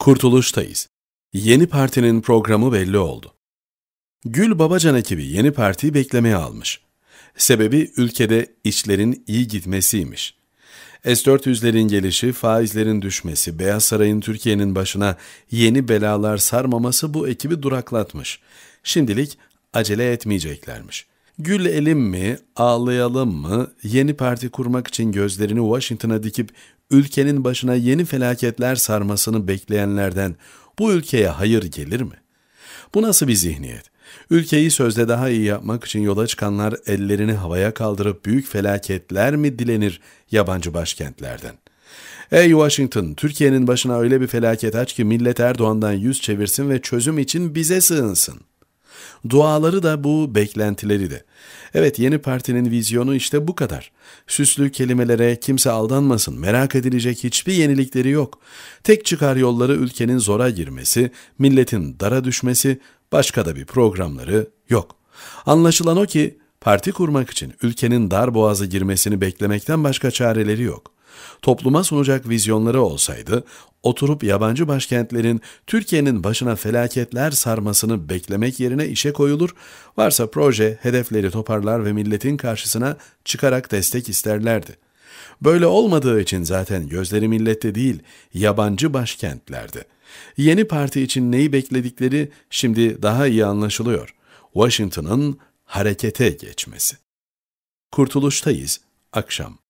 Kurtuluştayız. Yeni partinin programı belli oldu. Gül Babacan ekibi yeni partiyi beklemeye almış. Sebebi ülkede işlerin iyi gitmesiymiş. S-400'lerin gelişi, faizlerin düşmesi, Beyaz Saray'ın Türkiye'nin başına yeni belalar sarmaması bu ekibi duraklatmış. Şimdilik acele etmeyeceklermiş. Gül elim mi, ağlayalım mı, yeni parti kurmak için gözlerini Washington'a dikip ülkenin başına yeni felaketler sarmasını bekleyenlerden bu ülkeye hayır gelir mi? Bu nasıl bir zihniyet? Ülkeyi sözde daha iyi yapmak için yola çıkanlar ellerini havaya kaldırıp büyük felaketler mi dilenir yabancı başkentlerden? Ey Washington, Türkiye'nin başına öyle bir felaket aç ki millet Erdoğan'dan yüz çevirsin ve çözüm için bize sığınsın. Duaları da bu, beklentileri de. Evet yeni partinin vizyonu işte bu kadar. Süslü kelimelere kimse aldanmasın, merak edilecek hiçbir yenilikleri yok. Tek çıkar yolları ülkenin zora girmesi, milletin dara düşmesi, başka da bir programları yok. Anlaşılan o ki parti kurmak için ülkenin dar boğazı girmesini beklemekten başka çareleri yok. Topluma sunacak vizyonları olsaydı, oturup yabancı başkentlerin Türkiye'nin başına felaketler sarmasını beklemek yerine işe koyulur, varsa proje hedefleri toparlar ve milletin karşısına çıkarak destek isterlerdi. Böyle olmadığı için zaten gözleri millette değil, yabancı başkentlerde. Yeni parti için neyi bekledikleri şimdi daha iyi anlaşılıyor. Washington'ın harekete geçmesi. Kurtuluştayız, akşam.